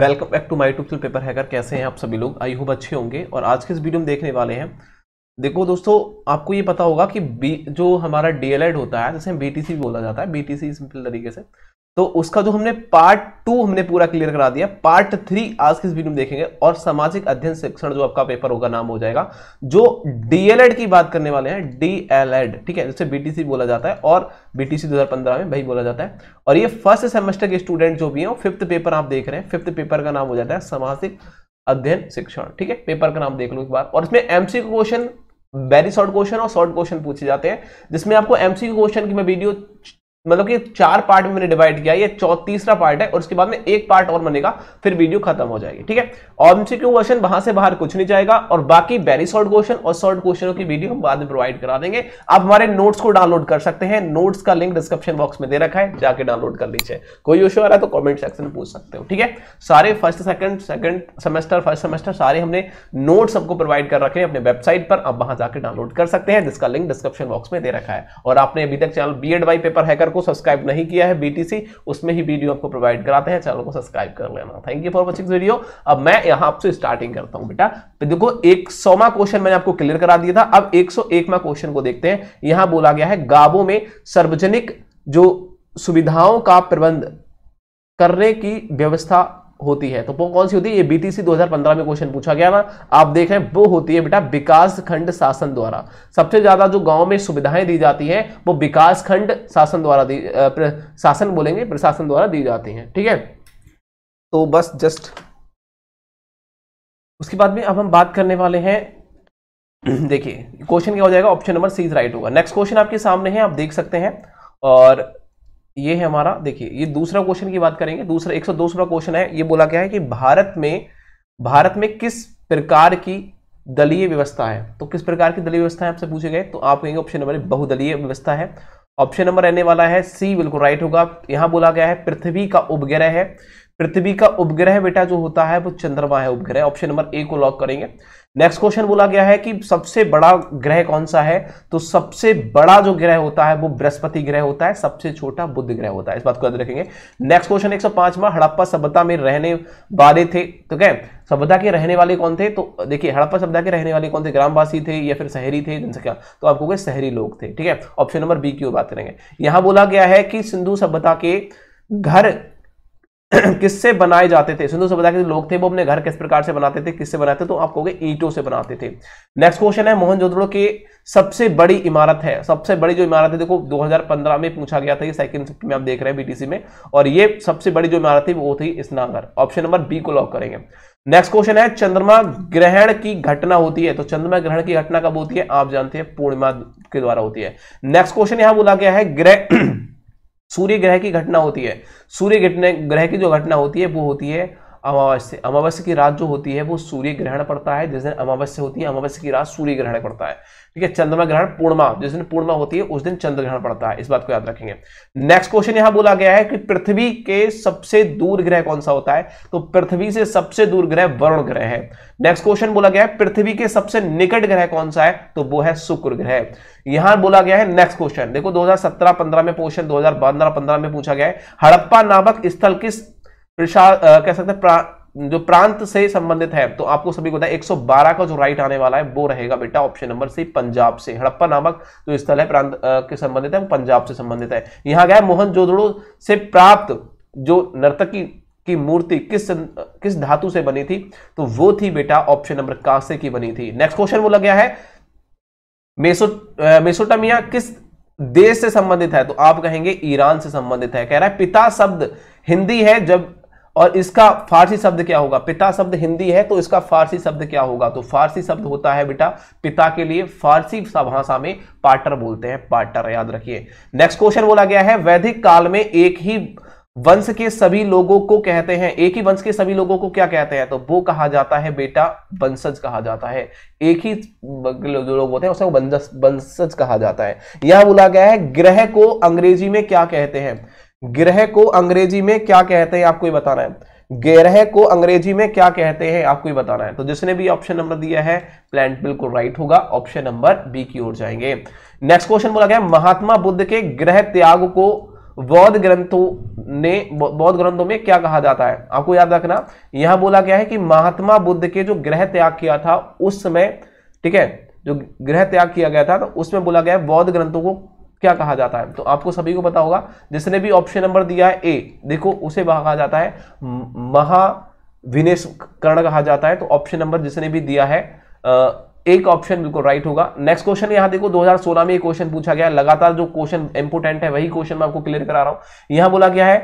welcome back to my tube paper hacker कैसे हैं आप सभी लोग आई होप अच्छे होंगे और आज के इस वीडियो में देखने वाले हैं देखो दोस्तों आपको ये पता होगा कि बी जो हमारा डी e होता है जैसे बी टी बोला जाता है बी टी सिंपल तरीके से तो उसका जो हमने पार्ट टू हमने पूरा क्लियर करा दिया पार्ट थ्री आज के इस वीडियो में देखेंगे और सामाजिक अध्ययन शिक्षण जो आपका पेपर होगा नाम हो जाएगा जो डीएलएड की बात करने वाले हैं डीएलएड ठीक है जैसे बीटीसी बोला जाता है और बीटीसी 2015 में भाई बोला जाता है और ये फर्स्ट सेमेस्टर के स्टूडेंट जो भी है फिफ्थ पेपर आप देख रहे हैं फिफ्थ पेपर का नाम हो जाता है सामाजिक अध्ययन शिक्षण ठीक है पेपर का नाम देख लो एक बार और इसमें MC question very short question और शॉर्ट क्वेश्चन पूछे जाते हैं जिसमें आपको एमसी क्वेश्चन की मैं वीडियो मतलब कि चार पार्ट में मैंने डिवाइड किया ये तीसरा पार्ट है और उसके बाद में एक पार्ट और बनेगा फिर वीडियो खत्म हो जाएगी ठीक है ऑमसीक्यू क्वेश्चन वहां से बाहर कुछ नहीं जाएगा और बाकी बेरी शॉर्ट क्वेश्चन और शॉर्ट क्वेश्चनों की वीडियो हम बाद में प्रोवाइड करा देंगे आप हमारे नोट्स को डाउनलोड कर सकते हैं नोट्स का लिंक डिस्क्रिप्शन बॉक्स में दे रखा है जाके डाउनलोड कर लीजिए कोई इशू आ रहा है तो कॉमेंट सेक्शन में पूछ सकते हो ठीक है सारे first second second semester first semester सारे हमने नोट्स सबको प्रोवाइड कर रखे हैं अपने वेबसाइट पर आप वहां जाकर डाउनलोड कर सकते हैं जिसका लिंक डिस्क्रिप्शन बॉक्स में दे रखा है और आपने अभी तक चैनल बी एड पेपर है को सब्सक्राइब नहीं किया है बीटीसी उसमें ही वीडियो आपको प्रोवाइड कराते हैं चैनल को सब्सक्राइब कर लेना thank you for watching video अब मैं यहाँ आपसे स्टार्टिंग करता हूँ बेटा तो देखो एक सौवा क्वेश्चन मैंने आपको क्लियर करा दिया था अब एक सौ एकवा क्वेश्चन को देखते हैं यहां बोला गया है गाँवों में सार्वजनिक जो सुविधाओं का प्रबंध करने की व्यवस्था होती है तो वो कौन सी होती है ये बीटीसी 2015 में क्वेश्चन पूछा गया ना आप देखें वो होती है बेटा विकास खंड शासन द्वारा सबसे ज्यादा जो गांव में सुविधाएं दी जाती हैं वो विकास खंड शासन द्वारा दी शासन बोलेंगे प्रशासन द्वारा दी जाती हैं ठीक है तो बस जस्ट उसके बाद में अब हम बात करने वाले हैं देखिए क्वेश्चन क्या हो जाएगा ऑप्शन नंबर सी राइट होगा नेक्स्ट क्वेश्चन आपके सामने है आप देख सकते हैं और ये है हमारा देखिए ये दूसरा क्वेश्चन की बात करेंगे दूसरा एक क्वेश्चन है ये बोला गया है कि भारत में भारत में किस प्रकार की दलीय व्यवस्था है तो किस प्रकार की दलीय व्यवस्था है आपसे पूछे गए तो आप कहेंगे ऑप्शन नंबर बहुदलीय व्यवस्था है ऑप्शन नंबर रहने वाला है सी बिल्कुल राइट होगा यहां बोला गया है पृथ्वी का उपग्रह है पृथ्वी का उपग्रह बेटा जो होता है वो चंद्रमा है उपग्रह ऑप्शन नंबर ए को लॉक करेंगे नेक्स्ट क्वेश्चन बोला गया है कि सबसे बड़ा ग्रह कौन सा है तो सबसे बड़ा जो ग्रह होता है वो बृहस्पति ग्रह होता है सबसे छोटा बुद्ध ग्रह होता है इस बात को याद रखेंगे नेक्स्ट क्वेश्चन 105 सौ हड़प्पा सभ्यता में रहने वाले थे तो क्या सभ्यता के रहने वाले कौन थे तो देखिए हड़प्पा सभ्यता के रहने वाले कौन थे ग्रामवासी थे या फिर शहरी थे जनसंख्या तो आपको कहे शहरी लोग थे ठीक है ऑप्शन नंबर बी की बात करेंगे यहां बोला गया है कि सिंधु सभ्यता के घर किससे बनाए जाते थे सिंधु सभ्यता के लोग थे वो अपने घर किस प्रकार से बनाते थे किससे बनाते थे तो आप कहोगे ईंटों से बनाते थे नेक्स्ट क्वेश्चन है मोहनजोदड़ो की सबसे बड़ी इमारत है सबसे बड़ी जो इमारत है देखो 2015 में पूछा गया था ये सेकंड शिफ्ट में आप देख रहे हैं बीटीसी में और ये सबसे बड़ी जो इमारत थी वो थी स्नागर ऑप्शन नंबर बी को लॉक करेंगे नेक्स्ट क्वेश्चन है चंद्रमा ग्रहण की घटना होती है तो चंद्रमा ग्रहण की घटना कब होती है आप जानते हैं पूर्णिमा के द्वारा होती है नेक्स्ट क्वेश्चन यहां बोला गया है ग्रह सूर्य ग्रह की घटना होती है सूर्य ग्रह की जो घटना होती है वो होती है अमावस्या अमावस्या की रात जो होती है वो सूर्य ग्रहण पड़ता है जिस दिन अमावस्या होती है अमावस्या की रात सूर्य ग्रहण पड़ता है ठीक है चंद्रमा ग्रहण पूर्णमा जिस दिन पूर्णमा होती है उस दिन चंद्र ग्रहण पड़ता है इस बात को याद रखेंगे नेक्स्ट क्वेश्चन यहां बोला गया है कि पृथ्वी के सबसे दूर ग्रह कौन सा होता है तो पृथ्वी से सबसे दूर ग्रह वरुण ग्रह है नेक्स्ट क्वेश्चन बोला गया है पृथ्वी के सबसे निकट ग्रह कौन सा है तो वो है शुक्र ग्रह यहां बोला गया है नेक्स्ट क्वेश्चन देखो 2017-15 में क्वेश्चन 2012-15 में पूछा गया है हड़प्पा नामक स्थल किस प्रशा कह सकते हैं प्रा, जो प्रांत से संबंधित है तो आपको सभी को बताया एक 112 का जो राइट आने वाला है वो रहेगा बेटा ऑप्शन नंबर सी पंजाब से हड़प्पा नामक जो स्थल है प्रांत के संबंधित है वो पंजाब से संबंधित है यहां गया मोहन जोदड़ो से प्राप्त जो नर्तकी की मूर्ति किस किस धातु से बनी थी तो वो थी बेटा ऑप्शन नंबर कांसे की बनी थी नेक्स्ट क्वेश्चन वो लग गया है मेसो मेसोटामिया किस देश से संबंधित है तो आप कहेंगे ईरान से संबंधित है कह रहा है पिता शब्द हिंदी है जब और इसका फारसी शब्द क्या होगा पिता शब्द हिंदी है तो इसका फारसी शब्द क्या होगा तो फारसी शब्द होता है बेटा पिता के लिए फारसी भाषा में पाटर बोलते हैं पाटर याद रखिए नेक्स्ट क्वेश्चन बोला गया है वैदिक काल में एक ही वंश के सभी लोगों को कहते हैं एक ही वंश के सभी लोगों को क्या कहते हैं तो वो कहा जाता है बेटा वंशज कहा जाता है एक ही जो लोग होते हैं उसे वंशज कहा जाता है यह बोला गया है ग्रह को अंग्रेजी में क्या कहते हैं ग्रह को अंग्रेजी में क्या कहते हैं आपको ये बताना है ग्रह को अंग्रेजी में क्या कहते हैं आपको ये बताना है तो जिसने भी ऑप्शन नंबर दिया है प्लांट बिल्कुल राइट होगा ऑप्शन नंबर बी की ओर जाएंगे नेक्स्ट क्वेश्चन बोला गया महात्मा बुद्ध के ग्रह त्याग को बौद्ध ग्रंथों ने बौद्ध ग्रंथों में क्या कहा जाता है आपको याद रखना यहां बोला गया है कि महात्मा बुद्ध के जो ग्रह त्याग किया था उस समय ठीक है जो ग्रह त्याग किया गया था तो उसमें बोला गया बौद्ध ग्रंथों को क्या कहा जाता है तो आपको सभी को पता होगा जिसने भी ऑप्शन नंबर दिया है ए देखो उसे कहा जाता है महाविनेशकरण कहा जाता है तो ऑप्शन नंबर जिसने भी दिया है एक ऑप्शन बिल्कुल राइट होगा नेक्स्ट क्वेश्चन यहां देखो 2016 में क्वेश्चन पूछा गया लगातार जो क्वेश्चन इंपोर्टेंट है वही क्वेश्चन मैं आपको क्लियर करा रहा हूं यहां बोला गया है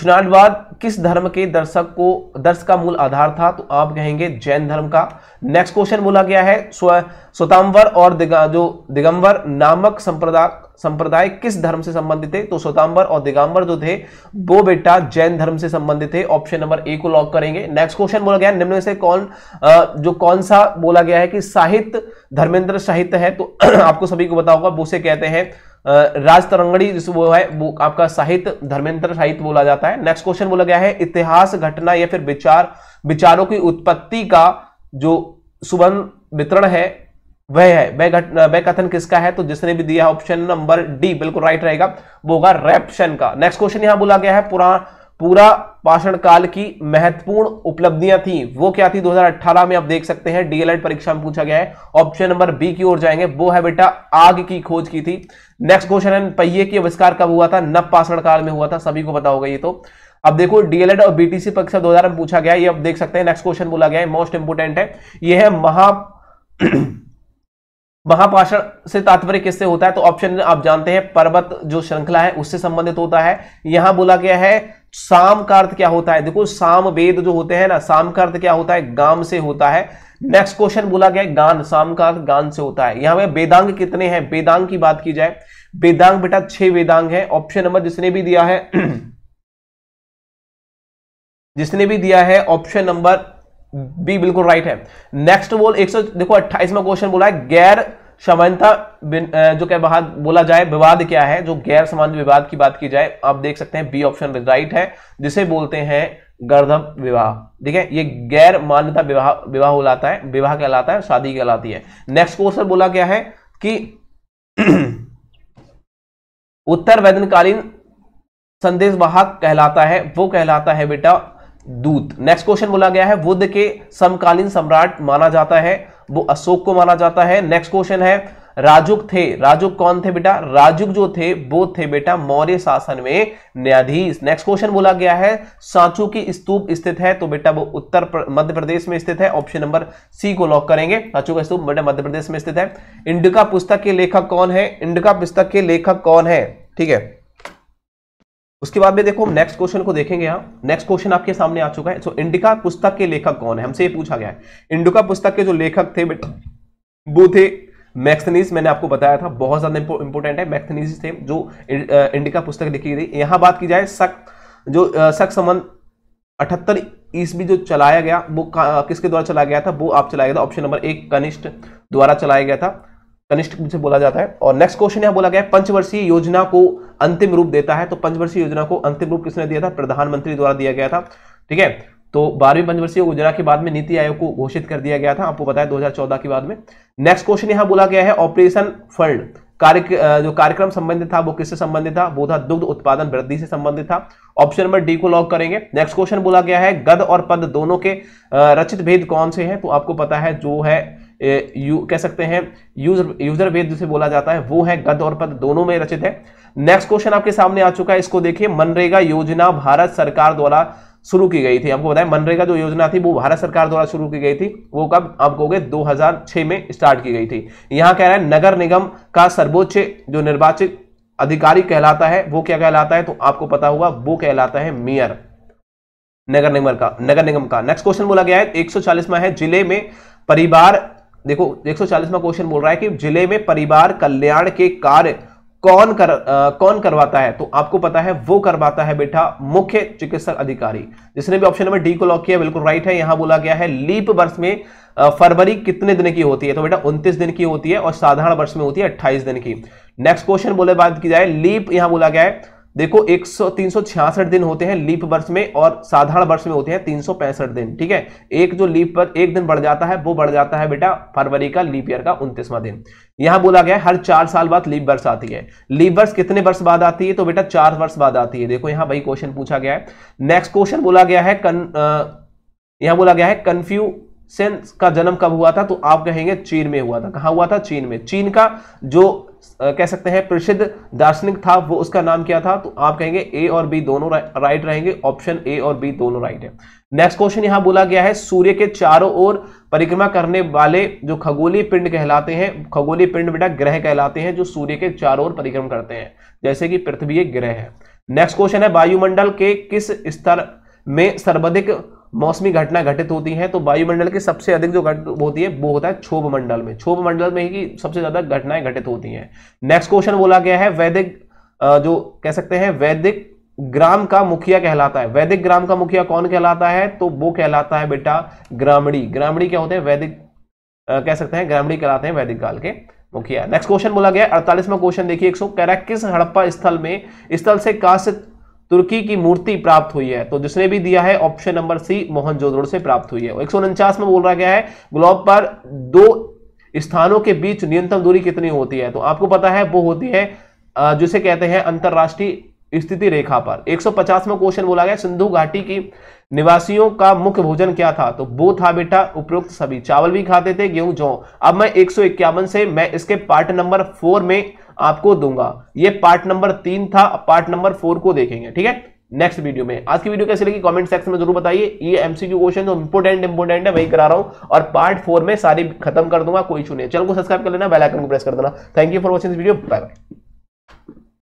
स्नानवाद किस धर्म के दर्शक को दर्श का मूल आधार था तो आप कहेंगे जैन धर्म का नेक्स्ट क्वेश्चन बोला गया है स्वतांबर और दिगा, जो दिगंबर नामक संप्रदाय संप्रदाय किस धर्म से संबंधित थे तो स्वतांबर और दिगंबर जो थे वो बेटा जैन धर्म से संबंधित थे ऑप्शन नंबर ए को लॉक करेंगे नेक्स्ट क्वेश्चन बोला गया निम्न से कौन जो कौन सा बोला गया है कि साहित्य धर्मेंद्र साहित्य है तो आपको सभी को बताऊंगा वो से कहते हैं राज तरंगड़ी वो है वो आपका साहित्य धर्मेंद्र साहित्य बोला जाता है नेक्स्ट क्वेश्चन बोला गया है इतिहास घटना या फिर विचार विचारों की उत्पत्ति का जो सुबंध वितरण है वह है वह वह कथन किसका है तो जिसने भी दिया ऑप्शन नंबर डी बिल्कुल राइट रहेगा वो होगा रेप्शन का नेक्स्ट क्वेश्चन यहां बोला गया है पुराण पूरा पाषण काल की महत्वपूर्ण उपलब्धियां थी वो क्या थी 2018 में आप देख सकते हैं डीएलएड परीक्षा में पूछा गया है ऑप्शन नंबर बी की ओर जाएंगे वो है बेटा आग की खोज की थी नेक्स्ट क्वेश्चन है पहिए की आविष्कार कब हुआ था नव पाषण काल में हुआ था सभी को पता होगा ये तो अब देखो डीएलएड और बीटीसी परीक्षा दो में पूछा गया ये आप देख सकते हैं नेक्स्ट क्वेश्चन बोला गया है मोस्ट इंपोर्टेंट है यह है महा महापाषण से तात्पर्य किससे होता है तो ऑप्शन आप जानते हैं पर्वत जो श्रृंखला है उससे संबंधित होता है यहां बोला गया है साम का अर्थ क्या होता है देखो साम वेद जो होते हैं ना साम का अर्थ क्या होता है गाम से होता है नेक्स्ट क्वेश्चन बोला गया गान साम का अर्थ गान से होता है यहां पर वेदांग कितने हैं वेदांग की बात की जाए वेदांग बेटा छह वेदांग है ऑप्शन नंबर जिसने भी दिया है जिसने भी दिया है ऑप्शन नंबर बी बिल्कुल राइट है नेक्स्ट बोल एक सौ देखो अट्ठाईसवा क्वेश्चन बोला है गैर समानता जो क्या बात बोला जाए विवाद क्या है जो गैर समान विवाद की बात की जाए आप देख सकते हैं बी ऑप्शन राइट है जिसे बोलते हैं गर्धव विवाह ठीक है ये गैर मान्यता विवाह विवाह बोलाता है विवाह कहलाता है शादी कहलाती है नेक्स्ट क्वेश्चन बोला गया है कि उत्तर वैदनकालीन संदेश वाहक कहलाता है वो कहलाता है बेटा दूत नेक्स्ट क्वेश्चन बोला गया है बुद्ध के समकालीन सम्राट माना जाता है वो अशोक को माना जाता है नेक्स्ट क्वेश्चन है राजुक थे राजुक कौन थे बेटा राजुक जो थे वो थे बेटा मौर्य शासन में न्यायाधीश नेक्स्ट क्वेश्चन बोला गया है सांचू की स्तूप स्थित है तो बेटा वो उत्तर प्र, मध्य प्रदेश में स्थित है ऑप्शन नंबर सी को लॉक करेंगे सांचू का स्तूप बेटा मध्य प्रदेश में स्थित है इंडिका पुस्तक के लेखक कौन है इंडिका पुस्तक के लेखक कौन है ठीक है उसके बाद में देखो नेक्स्ट क्वेश्चन को देखेंगे यहाँ नेक्स्ट क्वेश्चन आपके सामने आ चुका है सो so, इंडिका पुस्तक के लेखक कौन है हमसे ये पूछा गया है इंडिका पुस्तक के जो लेखक थे बेटा वो थे मैक्सनीस मैंने आपको बताया था बहुत ज्यादा इंपॉर्टेंट है मैक्सनीस थे जो इंडिका पुस्तक लिखी गई यहां बात की जाए सख जो सख संबंध अठहत्तर ईस्वी जो चलाया गया वो किसके द्वारा चलाया गया था वो आप चलाया गया था ऑप्शन नंबर एक कनिष्ठ द्वारा चलाया गया था कनिष्ठ से बोला जाता है और नेक्स्ट क्वेश्चन यहां बोला गया पंचवर्षीय योजना को अंतिम रूप देता है तो पंचवर्षीय योजना को अंतिम रूप किसने दिया था प्रधानमंत्री द्वारा दिया गया था ठीक है तो बारहवीं पंचवर्षीय योजना के बाद में नीति आयोग को घोषित कर दिया गया था आपको पता है 2014 के बाद में नेक्स्ट क्वेश्चन यहां बोला गया है ऑपरेशन फंड कार्य जो कार्यक्रम संबंधित था वो किससे संबंधित था वो था दुग्ध उत्पादन वृद्धि से संबंधित था ऑप्शन नंबर डी को लॉक करेंगे नेक्स्ट क्वेश्चन बोला गया है गद और पद दोनों के रचित भेद कौन से हैं तो आपको पता है जो है यू कह सकते हैं यूजर यूजर वेद जिसे बोला जाता है वो है गद और पद दोनों में रचित है नेक्स्ट क्वेश्चन आपके सामने आ चुका है इसको देखिए मनरेगा योजना भारत सरकार द्वारा शुरू की गई थी आपको बताया मनरेगा जो योजना थी वो भारत सरकार द्वारा शुरू की गई थी वो कब आप कहोगे 2006 में स्टार्ट की गई थी यहां कह रहा है नगर निगम का सर्वोच्च जो निर्वाचित अधिकारी कहलाता है वो क्या कहलाता है तो आपको पता होगा वो कहलाता है मेयर नगर निगम का नगर निगम का नेक्स्ट क्वेश्चन बोला गया है 140 में है जिले में परिवार देखो में क्वेश्चन बोल रहा है कि जिले में परिवार कल्याण के कार्य कौन कर आ, कौन करवाता है तो आपको पता है वो करवाता है बेटा मुख्य चिकित्सक अधिकारी जिसने भी ऑप्शन नंबर डी को लॉक किया बिल्कुल राइट है यहां बोला गया है लीप वर्ष में फरवरी कितने दिन की होती है तो बेटा 29 दिन की होती है और साधारण वर्ष में होती है 28 दिन की नेक्स्ट क्वेश्चन बोले बात की जाए लीप यहां बोला गया है देखो एक सौ दिन होते हैं लीप वर्ष में और साधारण वर्ष में होते हैं तीन सौ पैंसठ दिन ठीक है एक जो लीप पर एक दिन बढ़ जाता है वो बढ़ जाता है बेटा फरवरी का लीप ईयर का उनतीसवां दिन यहां बोला गया है हर चार साल बाद लीप वर्ष आती है लीप वर्ष कितने वर्ष बाद आती है तो बेटा चार वर्ष बाद आती है देखो यहां वही क्वेश्चन पूछा गया है नेक्स्ट क्वेश्चन बोला गया है कन यहां बोला गया है कन्फ्यू सेंस का जन्म कब हुआ था तो आप कहेंगे चीन में हुआ था कहा हुआ था चीन में चीन का जो कह सकते हैं प्रसिद्ध दार्शनिक था वो उसका नाम क्या था तो आप कहेंगे ए और बी दोनों राइट रहेंगे ऑप्शन ए और बी दोनों राइट है नेक्स्ट क्वेश्चन यहां बोला गया है सूर्य के चारों ओर परिक्रमा करने वाले जो खगोलीय पिंड कहलाते हैं खगोलीय पिंड बेटा ग्रह कहलाते हैं जो सूर्य के चारों ओर परिक्रम करते हैं जैसे कि पृथ्वी एक ग्रह है नेक्स्ट क्वेश्चन है वायुमंडल के किस स्तर में सर्वाधिक मौसमी घटना घटित होती है तो वायुमंडल के सबसे अधिक जो घट होती है वो होता है क्षोभ मंडल में क्षोभ मंडल में ही सबसे ज्यादा घटनाएं घटित होती हैं नेक्स्ट क्वेश्चन बोला गया है वैदिक जो कह सकते हैं वैदिक ग्राम का मुखिया कहलाता है वैदिक ग्राम का मुखिया कौन कहलाता है तो वो कहलाता है बेटा ग्रामीणी ग्रामीणी क्या होते हैं वैदिक कह सकते हैं ग्रामीणी कहलाते हैं वैदिक काल के मुखिया नेक्स्ट क्वेश्चन बोला गया अड़तालीसवा क्वेश्चन देखिए एक सौ कैरेक्स हड़प्पा स्थल में स्थल से कांस्य तुर्की की मूर्ति प्राप्त हुई है तो जिसने भी दिया है ऑप्शन नंबर सी मोहन से प्राप्त हुई है एक में बोल रहा गया है ग्लोब पर दो स्थानों के बीच न्यूनतम दूरी कितनी होती है तो आपको पता है वो होती है जिसे कहते हैं अंतरराष्ट्रीय स्थिति रेखा पर में क्वेश्चन बोला गया सिंधु घाटी की निवासियों का मुख्य भोजन क्या था तो वो था बेटा उपयुक्त सभी चावल भी खाते थे गेहूं जौ अब मैं एक से मैं इसके पार्ट नंबर फोर में आपको दूंगा ये पार्ट नंबर तीन था पार्ट नंबर फोर को देखेंगे ठीक है नेक्स्ट वीडियो में आज की वीडियो कैसी लगी कमेंट सेक्शन में जरूर बताइए ये एमसीक्यू क्वेश्चन जो इंपोर्टेंट इंपोर्टेंट है वही करा रहा हूं और पार्ट फोर में सारी खत्म कर दूंगा कोई इशू नहीं चैनल को सब्सक्राइब कर लेना बेल आइकन को प्रेस कर देना thank you for watching this video bye bye